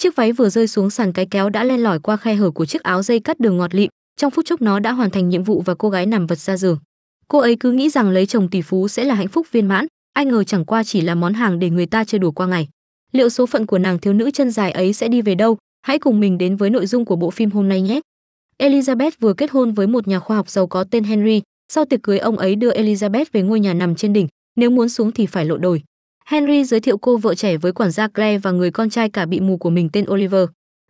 Chiếc váy vừa rơi xuống sàn cái kéo đã len lỏi qua khe hở của chiếc áo dây cắt đường ngọt lịm, trong phút chốc nó đã hoàn thành nhiệm vụ và cô gái nằm vật ra giường. Cô ấy cứ nghĩ rằng lấy chồng tỷ phú sẽ là hạnh phúc viên mãn, ai ngờ chẳng qua chỉ là món hàng để người ta chơi đùa qua ngày. Liệu số phận của nàng thiếu nữ chân dài ấy sẽ đi về đâu? Hãy cùng mình đến với nội dung của bộ phim hôm nay nhé. Elizabeth vừa kết hôn với một nhà khoa học giàu có tên Henry, sau tiệc cưới ông ấy đưa Elizabeth về ngôi nhà nằm trên đỉnh, nếu muốn xuống thì phải lộ đồi. Henry giới thiệu cô vợ trẻ với quản gia Claire và người con trai cả bị mù của mình tên Oliver.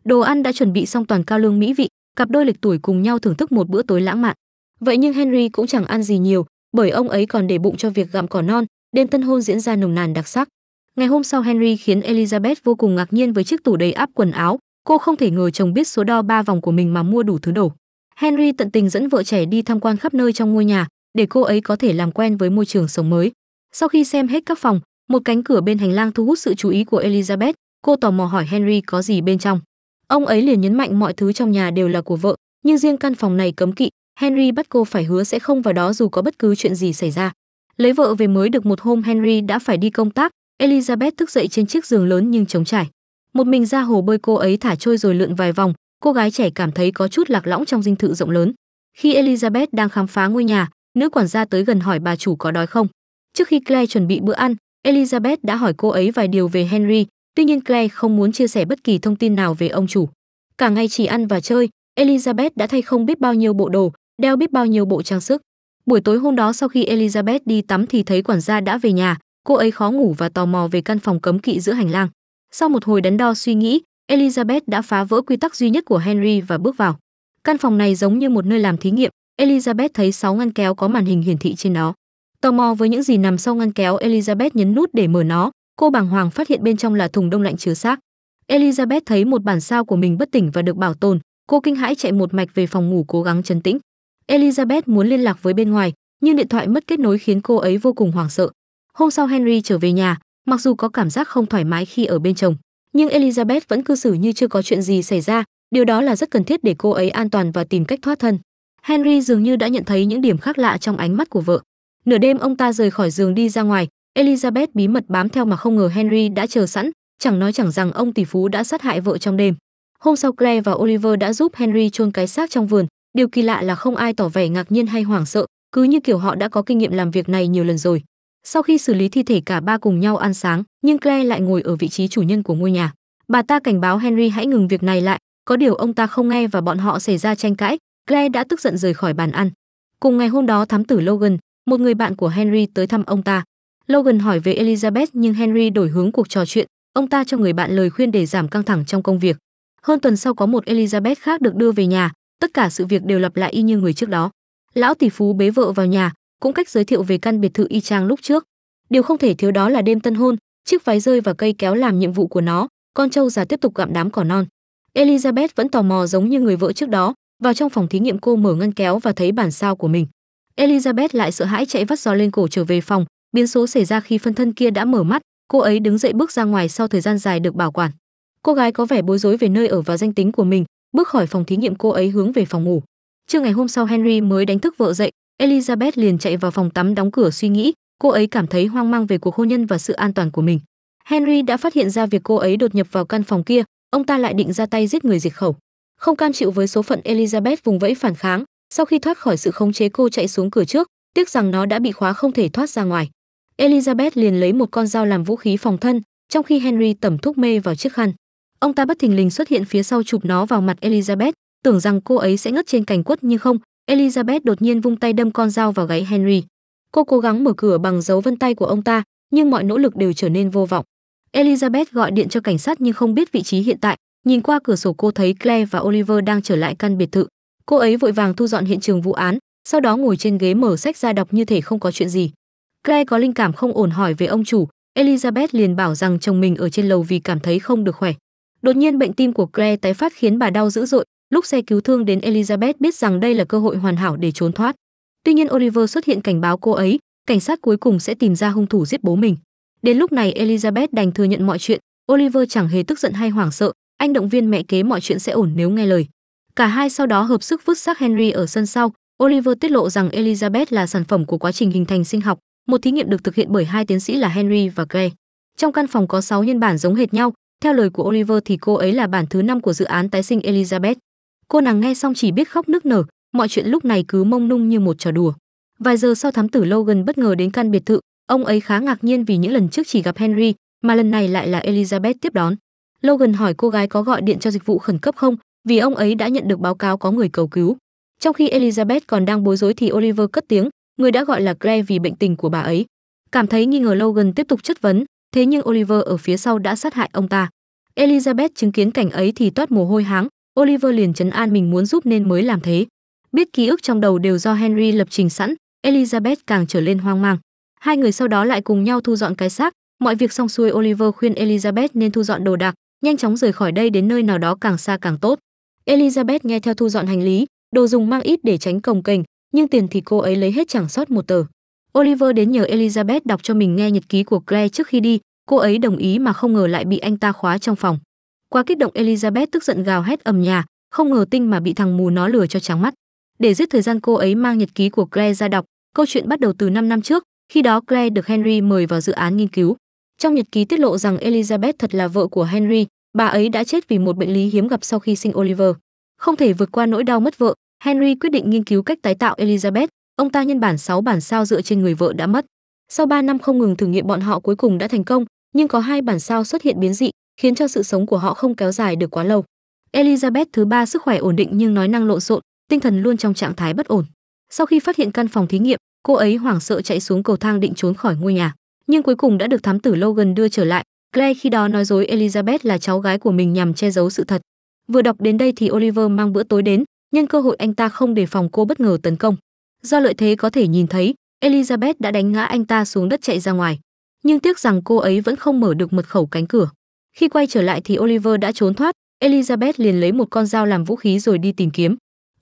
Đồ ăn đã chuẩn bị xong toàn cao lương mỹ vị, cặp đôi lịch tuổi cùng nhau thưởng thức một bữa tối lãng mạn. Vậy nhưng Henry cũng chẳng ăn gì nhiều, bởi ông ấy còn để bụng cho việc gặm cỏ non, đêm tân hôn diễn ra nồng nàn đặc sắc. Ngày hôm sau Henry khiến Elizabeth vô cùng ngạc nhiên với chiếc tủ đầy áp quần áo, cô không thể ngờ chồng biết số đo ba vòng của mình mà mua đủ thứ đồ. Henry tận tình dẫn vợ trẻ đi tham quan khắp nơi trong ngôi nhà để cô ấy có thể làm quen với môi trường sống mới. Sau khi xem hết các phòng, một cánh cửa bên hành lang thu hút sự chú ý của Elizabeth, cô tò mò hỏi Henry có gì bên trong. Ông ấy liền nhấn mạnh mọi thứ trong nhà đều là của vợ, nhưng riêng căn phòng này cấm kỵ, Henry bắt cô phải hứa sẽ không vào đó dù có bất cứ chuyện gì xảy ra. Lấy vợ về mới được một hôm Henry đã phải đi công tác, Elizabeth thức dậy trên chiếc giường lớn nhưng trống trải. Một mình ra hồ bơi cô ấy thả trôi rồi lượn vài vòng, cô gái trẻ cảm thấy có chút lạc lõng trong dinh thự rộng lớn. Khi Elizabeth đang khám phá ngôi nhà, nữ quản gia tới gần hỏi bà chủ có đói không. Trước khi Claire chuẩn bị bữa ăn, Elizabeth đã hỏi cô ấy vài điều về Henry, tuy nhiên Claire không muốn chia sẻ bất kỳ thông tin nào về ông chủ. Cả ngày chỉ ăn và chơi, Elizabeth đã thay không biết bao nhiêu bộ đồ, đeo biết bao nhiêu bộ trang sức. Buổi tối hôm đó sau khi Elizabeth đi tắm thì thấy quản gia đã về nhà, cô ấy khó ngủ và tò mò về căn phòng cấm kỵ giữa hành lang. Sau một hồi đắn đo suy nghĩ, Elizabeth đã phá vỡ quy tắc duy nhất của Henry và bước vào. Căn phòng này giống như một nơi làm thí nghiệm, Elizabeth thấy 6 ngăn kéo có màn hình hiển thị trên đó. Tò mò với những gì nằm sau ngăn kéo, Elizabeth nhấn nút để mở nó. Cô bàng hoàng phát hiện bên trong là thùng đông lạnh chứa xác. Elizabeth thấy một bản sao của mình bất tỉnh và được bảo tồn. Cô kinh hãi chạy một mạch về phòng ngủ cố gắng trấn tĩnh. Elizabeth muốn liên lạc với bên ngoài, nhưng điện thoại mất kết nối khiến cô ấy vô cùng hoảng sợ. Hôm sau Henry trở về nhà, mặc dù có cảm giác không thoải mái khi ở bên chồng, nhưng Elizabeth vẫn cư xử như chưa có chuyện gì xảy ra, điều đó là rất cần thiết để cô ấy an toàn và tìm cách thoát thân. Henry dường như đã nhận thấy những điểm khác lạ trong ánh mắt của vợ. Nửa đêm ông ta rời khỏi giường đi ra ngoài, Elizabeth bí mật bám theo mà không ngờ Henry đã chờ sẵn, chẳng nói chẳng rằng ông tỷ phú đã sát hại vợ trong đêm. Hôm sau Claire và Oliver đã giúp Henry chôn cái xác trong vườn, điều kỳ lạ là không ai tỏ vẻ ngạc nhiên hay hoảng sợ, cứ như kiểu họ đã có kinh nghiệm làm việc này nhiều lần rồi. Sau khi xử lý thi thể cả ba cùng nhau ăn sáng, nhưng Claire lại ngồi ở vị trí chủ nhân của ngôi nhà. Bà ta cảnh báo Henry hãy ngừng việc này lại, có điều ông ta không nghe và bọn họ xảy ra tranh cãi, Claire đã tức giận rời khỏi bàn ăn. Cùng ngày hôm đó thám tử Logan, một người bạn của Henry tới thăm ông ta. Logan hỏi về Elizabeth nhưng Henry đổi hướng cuộc trò chuyện, ông ta cho người bạn lời khuyên để giảm căng thẳng trong công việc. Hơn tuần sau có một Elizabeth khác được đưa về nhà, tất cả sự việc đều lặp lại y như người trước đó. Lão tỷ phú bế vợ vào nhà, cũng cách giới thiệu về căn biệt thự y chang lúc trước. Điều không thể thiếu đó là đêm tân hôn, chiếc váy rơi và cây kéo làm nhiệm vụ của nó, con trâu già tiếp tục gặm đám cỏ non. Elizabeth vẫn tò mò giống như người vợ trước đó, vào trong phòng thí nghiệm cô mở ngăn kéo và thấy bản sao của mình. Elizabeth lại sợ hãi chạy vắt giò lên cổ trở về phòng, biến số xảy ra khi phân thân kia đã mở mắt, cô ấy đứng dậy bước ra ngoài sau thời gian dài được bảo quản. Cô gái có vẻ bối rối về nơi ở và danh tính của mình, bước khỏi phòng thí nghiệm cô ấy hướng về phòng ngủ. Trưa ngày hôm sau Henry mới đánh thức vợ dậy, Elizabeth liền chạy vào phòng tắm đóng cửa suy nghĩ, cô ấy cảm thấy hoang mang về cuộc hôn nhân và sự an toàn của mình. Henry đã phát hiện ra việc cô ấy đột nhập vào căn phòng kia, ông ta lại định ra tay giết người diệt khẩu. Không cam chịu với số phận Elizabeth vùng vẫy phản kháng, sau khi thoát khỏi sự khống chế cô chạy xuống cửa trước, tiếc rằng nó đã bị khóa không thể thoát ra ngoài. Elizabeth liền lấy một con dao làm vũ khí phòng thân, trong khi Henry tẩm thuốc mê vào chiếc khăn. Ông ta bất thình lình xuất hiện phía sau chụp nó vào mặt Elizabeth, tưởng rằng cô ấy sẽ ngất trên cành quất nhưng không, Elizabeth đột nhiên vung tay đâm con dao vào gáy Henry. Cô cố gắng mở cửa bằng dấu vân tay của ông ta, nhưng mọi nỗ lực đều trở nên vô vọng. Elizabeth gọi điện cho cảnh sát nhưng không biết vị trí hiện tại. Nhìn qua cửa sổ cô thấy Claire và Oliver đang trở lại căn biệt thự cô ấy vội vàng thu dọn hiện trường vụ án sau đó ngồi trên ghế mở sách ra đọc như thể không có chuyện gì claire có linh cảm không ổn hỏi về ông chủ elizabeth liền bảo rằng chồng mình ở trên lầu vì cảm thấy không được khỏe đột nhiên bệnh tim của claire tái phát khiến bà đau dữ dội lúc xe cứu thương đến elizabeth biết rằng đây là cơ hội hoàn hảo để trốn thoát tuy nhiên oliver xuất hiện cảnh báo cô ấy cảnh sát cuối cùng sẽ tìm ra hung thủ giết bố mình đến lúc này elizabeth đành thừa nhận mọi chuyện oliver chẳng hề tức giận hay hoảng sợ anh động viên mẹ kế mọi chuyện sẽ ổn nếu nghe lời Cả hai sau đó hợp sức vứt xác Henry ở sân sau. Oliver tiết lộ rằng Elizabeth là sản phẩm của quá trình hình thành sinh học, một thí nghiệm được thực hiện bởi hai tiến sĩ là Henry và Gray. Trong căn phòng có 6 nhân bản giống hệt nhau, theo lời của Oliver thì cô ấy là bản thứ năm của dự án tái sinh Elizabeth. Cô nàng nghe xong chỉ biết khóc nức nở, mọi chuyện lúc này cứ mông lung như một trò đùa. Vài giờ sau thám tử Logan bất ngờ đến căn biệt thự, ông ấy khá ngạc nhiên vì những lần trước chỉ gặp Henry, mà lần này lại là Elizabeth tiếp đón. Logan hỏi cô gái có gọi điện cho dịch vụ khẩn cấp không, vì ông ấy đã nhận được báo cáo có người cầu cứu. Trong khi Elizabeth còn đang bối rối thì Oliver cất tiếng, người đã gọi là Claire vì bệnh tình của bà ấy. Cảm thấy nghi ngờ Logan tiếp tục chất vấn, thế nhưng Oliver ở phía sau đã sát hại ông ta. Elizabeth chứng kiến cảnh ấy thì toát mồ hôi háng, Oliver liền chấn an mình muốn giúp nên mới làm thế. Biết ký ức trong đầu đều do Henry lập trình sẵn, Elizabeth càng trở lên hoang mang. Hai người sau đó lại cùng nhau thu dọn cái xác, mọi việc xong xuôi Oliver khuyên Elizabeth nên thu dọn đồ đạc, nhanh chóng rời khỏi đây đến nơi nào đó càng xa càng tốt. Elizabeth nghe theo thu dọn hành lý, đồ dùng mang ít để tránh cồng kềnh, nhưng tiền thì cô ấy lấy hết chẳng sót một tờ. Oliver đến nhờ Elizabeth đọc cho mình nghe nhật ký của Claire trước khi đi, cô ấy đồng ý mà không ngờ lại bị anh ta khóa trong phòng. Quá kích động Elizabeth tức giận gào hét ầm nhà, không ngờ tinh mà bị thằng mù nó lừa cho trắng mắt. Để giết thời gian cô ấy mang nhật ký của Claire ra đọc, câu chuyện bắt đầu từ 5 năm trước, khi đó Claire được Henry mời vào dự án nghiên cứu. Trong nhật ký tiết lộ rằng Elizabeth thật là vợ của Henry, Bà ấy đã chết vì một bệnh lý hiếm gặp sau khi sinh Oliver. Không thể vượt qua nỗi đau mất vợ, Henry quyết định nghiên cứu cách tái tạo Elizabeth, ông ta nhân bản 6 bản sao dựa trên người vợ đã mất. Sau 3 năm không ngừng thử nghiệm bọn họ cuối cùng đã thành công, nhưng có hai bản sao xuất hiện biến dị, khiến cho sự sống của họ không kéo dài được quá lâu. Elizabeth thứ ba sức khỏe ổn định nhưng nói năng lộn xộn, tinh thần luôn trong trạng thái bất ổn. Sau khi phát hiện căn phòng thí nghiệm, cô ấy hoảng sợ chạy xuống cầu thang định trốn khỏi ngôi nhà, nhưng cuối cùng đã được thám tử Logan đưa trở lại, Claire khi đó nói dối Elizabeth là cháu gái của mình nhằm che giấu sự thật. Vừa đọc đến đây thì Oliver mang bữa tối đến, nhân cơ hội anh ta không đề phòng cô bất ngờ tấn công. Do lợi thế có thể nhìn thấy, Elizabeth đã đánh ngã anh ta xuống đất chạy ra ngoài. Nhưng tiếc rằng cô ấy vẫn không mở được mật khẩu cánh cửa. Khi quay trở lại thì Oliver đã trốn thoát, Elizabeth liền lấy một con dao làm vũ khí rồi đi tìm kiếm.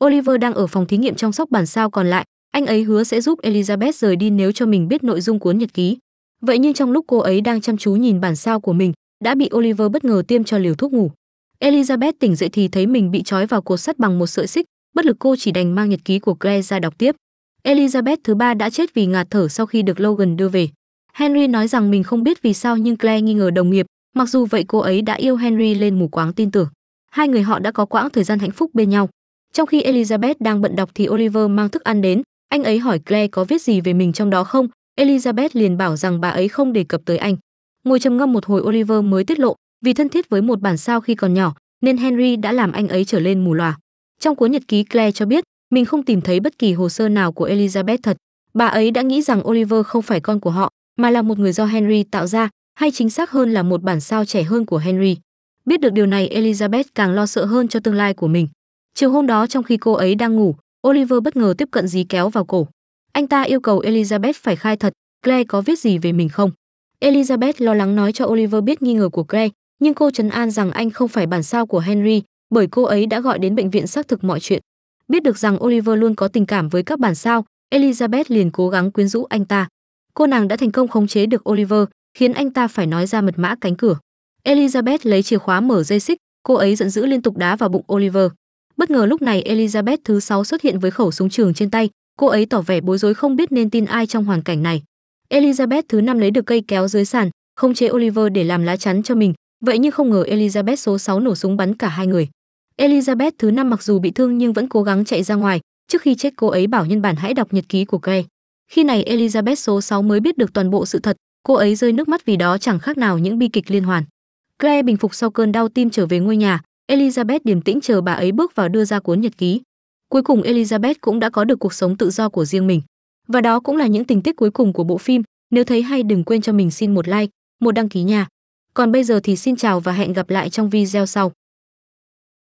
Oliver đang ở phòng thí nghiệm chăm sóc bản sao còn lại, anh ấy hứa sẽ giúp Elizabeth rời đi nếu cho mình biết nội dung cuốn nhật ký. Vậy nhưng trong lúc cô ấy đang chăm chú nhìn bản sao của mình, đã bị Oliver bất ngờ tiêm cho liều thuốc ngủ. Elizabeth tỉnh dậy thì thấy mình bị trói vào cột sắt bằng một sợi xích, bất lực cô chỉ đành mang nhật ký của Claire ra đọc tiếp. Elizabeth thứ ba đã chết vì ngạt thở sau khi được Logan đưa về. Henry nói rằng mình không biết vì sao nhưng Claire nghi ngờ đồng nghiệp, mặc dù vậy cô ấy đã yêu Henry lên mù quáng tin tưởng. Hai người họ đã có quãng thời gian hạnh phúc bên nhau. Trong khi Elizabeth đang bận đọc thì Oliver mang thức ăn đến, anh ấy hỏi Claire có viết gì về mình trong đó không, Elizabeth liền bảo rằng bà ấy không đề cập tới anh. Ngồi trầm ngâm một hồi Oliver mới tiết lộ, vì thân thiết với một bản sao khi còn nhỏ, nên Henry đã làm anh ấy trở lên mù lòa. Trong cuốn nhật ký Claire cho biết, mình không tìm thấy bất kỳ hồ sơ nào của Elizabeth thật. Bà ấy đã nghĩ rằng Oliver không phải con của họ, mà là một người do Henry tạo ra, hay chính xác hơn là một bản sao trẻ hơn của Henry. Biết được điều này, Elizabeth càng lo sợ hơn cho tương lai của mình. Chiều hôm đó trong khi cô ấy đang ngủ, Oliver bất ngờ tiếp cận dí kéo vào cổ. Anh ta yêu cầu Elizabeth phải khai thật, Claire có viết gì về mình không. Elizabeth lo lắng nói cho Oliver biết nghi ngờ của Claire, nhưng cô trấn an rằng anh không phải bản sao của Henry, bởi cô ấy đã gọi đến bệnh viện xác thực mọi chuyện. Biết được rằng Oliver luôn có tình cảm với các bản sao, Elizabeth liền cố gắng quyến rũ anh ta. Cô nàng đã thành công khống chế được Oliver, khiến anh ta phải nói ra mật mã cánh cửa. Elizabeth lấy chìa khóa mở dây xích, cô ấy giận dữ liên tục đá vào bụng Oliver. Bất ngờ lúc này Elizabeth thứ sáu xuất hiện với khẩu súng trường trên tay, cô ấy tỏ vẻ bối rối không biết nên tin ai trong hoàn cảnh này elizabeth thứ năm lấy được cây kéo dưới sàn không chế oliver để làm lá chắn cho mình vậy nhưng không ngờ elizabeth số 6 nổ súng bắn cả hai người elizabeth thứ năm mặc dù bị thương nhưng vẫn cố gắng chạy ra ngoài trước khi chết cô ấy bảo nhân bản hãy đọc nhật ký của gray khi này elizabeth số 6 mới biết được toàn bộ sự thật cô ấy rơi nước mắt vì đó chẳng khác nào những bi kịch liên hoàn Claire bình phục sau cơn đau tim trở về ngôi nhà, Elizabeth điềm tĩnh chờ bà ấy bước vào đưa ra cuốn nhật ký. Cuối cùng Elizabeth cũng đã có được cuộc sống tự do của riêng mình. Và đó cũng là những tình tiết cuối cùng của bộ phim, nếu thấy hay đừng quên cho mình xin một like, một đăng ký nha. Còn bây giờ thì xin chào và hẹn gặp lại trong video sau.